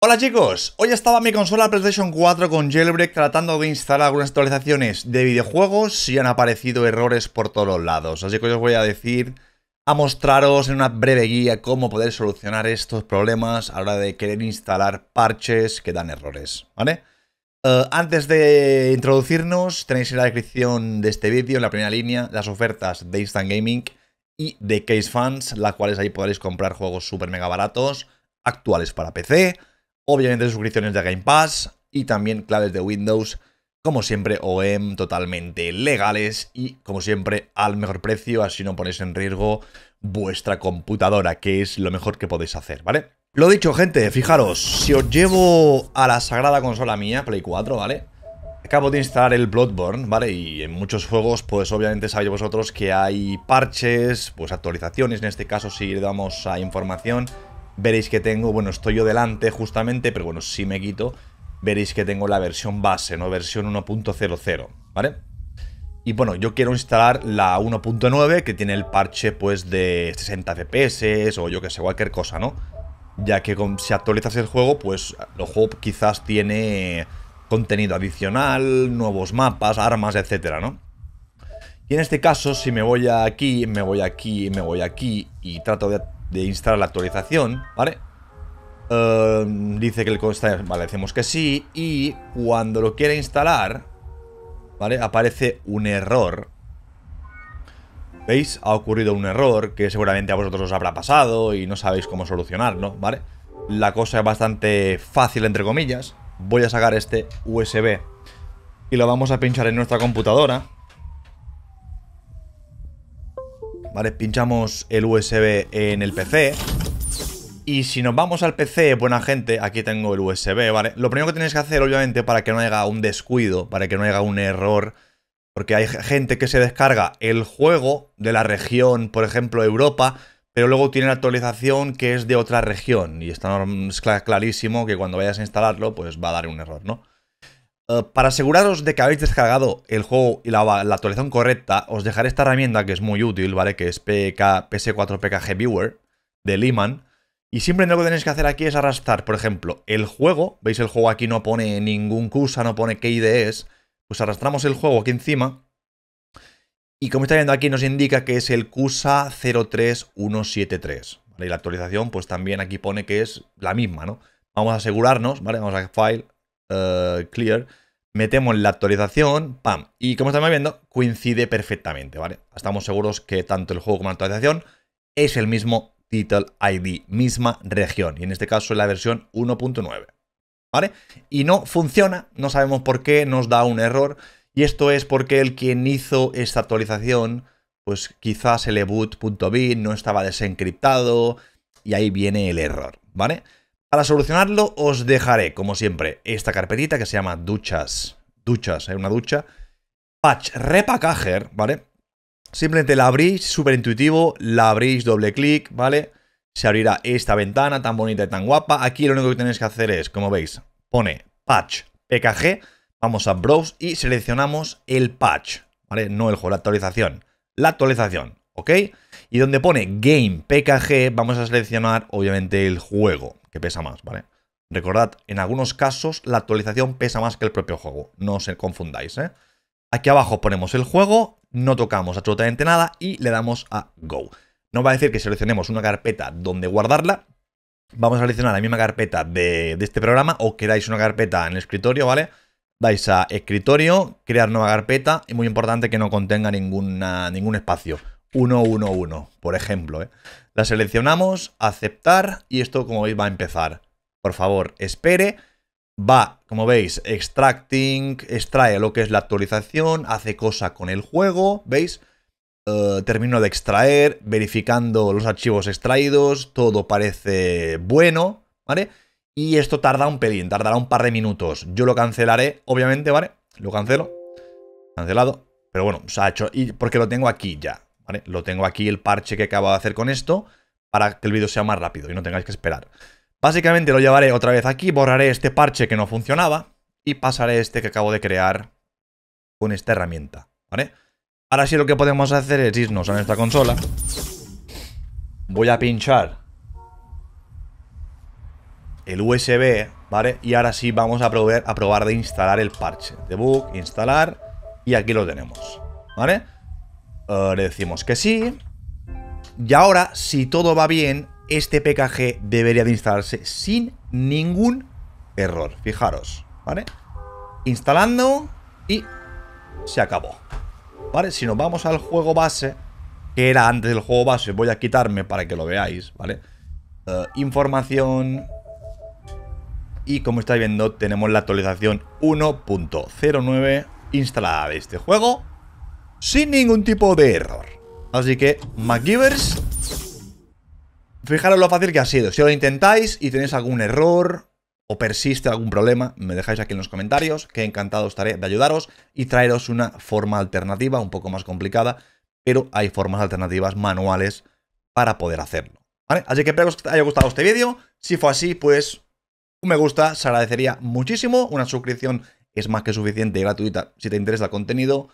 Hola chicos, hoy estaba mi consola PlayStation 4 con Jailbreak tratando de instalar algunas actualizaciones de videojuegos y han aparecido errores por todos los lados, así que os voy a decir, a mostraros en una breve guía cómo poder solucionar estos problemas a la hora de querer instalar parches que dan errores, ¿vale? Eh, antes de introducirnos, tenéis en la descripción de este vídeo, en la primera línea, las ofertas de Instant Gaming y de Case Fans, las cuales ahí podréis comprar juegos super mega baratos, actuales para PC, obviamente suscripciones de Game Pass y también claves de Windows, como siempre OEM, totalmente legales y como siempre al mejor precio, así no ponéis en riesgo vuestra computadora, que es lo mejor que podéis hacer, ¿vale? Lo dicho, gente, fijaros, si os llevo a la sagrada consola mía, Play 4, ¿vale? Acabo de instalar el Bloodborne, ¿vale? Y en muchos juegos, pues obviamente sabéis vosotros que hay parches, pues actualizaciones, en este caso si le damos a información veréis que tengo, bueno, estoy yo delante justamente, pero bueno, si me quito, veréis que tengo la versión base, ¿no? Versión 1.00, ¿vale? Y bueno, yo quiero instalar la 1.9 que tiene el parche pues de 60 FPS o yo que sé, cualquier cosa, ¿no? Ya que con, si actualizas el juego, pues lo juego quizás tiene contenido adicional, nuevos mapas, armas, etcétera, ¿no? Y en este caso, si me voy aquí, me voy aquí, me voy aquí y trato de de instalar la actualización, ¿vale? Em, dice que el consta, vale, decimos que sí y cuando lo quiere instalar, ¿vale? Aparece un error. ¿Veis? Ha ocurrido un error que seguramente a vosotros os habrá pasado y no sabéis cómo solucionarlo, ¿vale? La cosa es bastante fácil, entre comillas. Voy a sacar este USB y lo vamos a pinchar en nuestra computadora. ¿vale? Pinchamos el USB en el PC. Y si nos vamos al PC, buena gente, aquí tengo el USB, ¿vale? Lo primero que tenéis que hacer, obviamente, para que no haya un descuido, para que no haya un error, porque hay gente que se descarga el juego de la región, por ejemplo, Europa, pero luego tiene la actualización que es de otra región. Y está clarísimo que cuando vayas a instalarlo, pues va a dar un error, ¿no? Eh, para aseguraros de que habéis descargado el juego y la, actualización correcta, os dejaré esta herramienta que es muy útil, ¿vale? Que es PK, PS4PKG Viewer de Lehman. Y siempre lo que tenéis que hacer aquí es arrastrar, por ejemplo, el juego. ¿Veis? El juego aquí no pone ningún CUSA, no pone qué ID e es. Pues arrastramos el juego aquí encima. Y como está viendo aquí, nos indica que es el CUSA 03173. ¿vale? Y la actualización, pues también aquí pone que es la misma, ¿no? Vamos a asegurarnos, ¿vale? Vamos a File, eh, clear, metemos la actualización, pam. Y como estamos viendo, coincide perfectamente, ¿vale? Estamos seguros que tanto el juego como la actualización es el mismo title ID, misma región. Y en este caso es la versión 1.9, ¿vale? Y no funciona, no sabemos por qué, nos da un error. Y esto es porque el quien hizo esta actualización, pues quizás el eboot.bin no estaba desencriptado y ahí viene el error, ¿vale? Para solucionarlo os dejaré, como siempre, esta carpetita que se llama duchas, duchas, hay ¿eh? una ducha, patch repackager, ¿vale? Simplemente la abrís, súper intuitivo, la abrís, doble clic, ¿vale? Se abrirá esta ventana tan bonita y tan guapa. Aquí lo único que tenéis que hacer es, como veis, pone patch pkg, vamos a browse y seleccionamos el patch, ¿vale? No el juego, la actualización, la actualización, ¿ok? Y donde pone game pkg, vamos a seleccionar, obviamente, el juego, pesa más, ¿vale? Recordad, en algunos casos la actualización pesa más que el propio juego, no os confundáis, ¿eh? Aquí abajo ponemos el juego, no tocamos absolutamente nada y le damos a Go. Nos va a decir que seleccionemos una carpeta donde guardarla. Vamos a seleccionar la misma carpeta de, este programa o queráis una carpeta en el escritorio, ¿vale? Vais a escritorio, crear nueva carpeta y muy importante que no contenga ninguna, ningún espacio. 111, por ejemplo, ¿eh? La seleccionamos, aceptar y esto como veis va a empezar. Por favor, espere. Va, como veis, extracting, extrae lo que es la actualización, hace cosa con el juego, ¿veis? Eh, termino de extraer, verificando los archivos extraídos, todo parece bueno, ¿vale? Y esto tarda un pelín, tardará un par de minutos. Yo lo cancelaré, obviamente, ¿vale? Lo cancelo. Cancelado. Pero bueno, se ha hecho, y porque lo tengo aquí ya. Lo tengo aquí el parche que acabo de hacer con esto para que el vídeo sea más rápido y no tengáis que esperar. Básicamente lo llevaré otra vez aquí, borraré este parche que no funcionaba y pasaré este que acabo de crear con esta herramienta, ¿vale? Ahora sí lo que podemos hacer es irnos a nuestra consola. Voy a pinchar el USB, ¿vale? Y ahora sí vamos a probar, a probar de instalar el parche. Debug, instalar y aquí lo tenemos, ¿vale? vale eh, le decimos que sí. Y ahora, si todo va bien, este PKG debería de instalarse sin ningún error. Fijaros, ¿vale? Instalando y se acabó. ¿Vale? Si nos vamos al juego base, que era antes del juego base, voy a quitarme para que lo veáis, ¿vale? Eh, información... Y como estáis viendo, tenemos la actualización 1.09 instalada de este juego sin ningún tipo de error. Así que, McGivers. fijaros lo fácil que ha sido. Si lo intentáis y tenéis algún error o persiste algún problema, me dejáis aquí en los comentarios, que encantado estaré de ayudaros y traeros una forma alternativa, un poco más complicada, pero hay formas alternativas manuales para poder hacerlo. Así que espero que os haya gustado este vídeo. Si fue así, pues un me gusta, se agradecería muchísimo. Una suscripción es más que suficiente y gratuita si te interesa el contenido.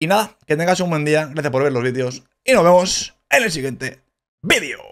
Y nada, que tengas un buen día, gracias por ver los vídeos y nos vemos en el siguiente vídeo.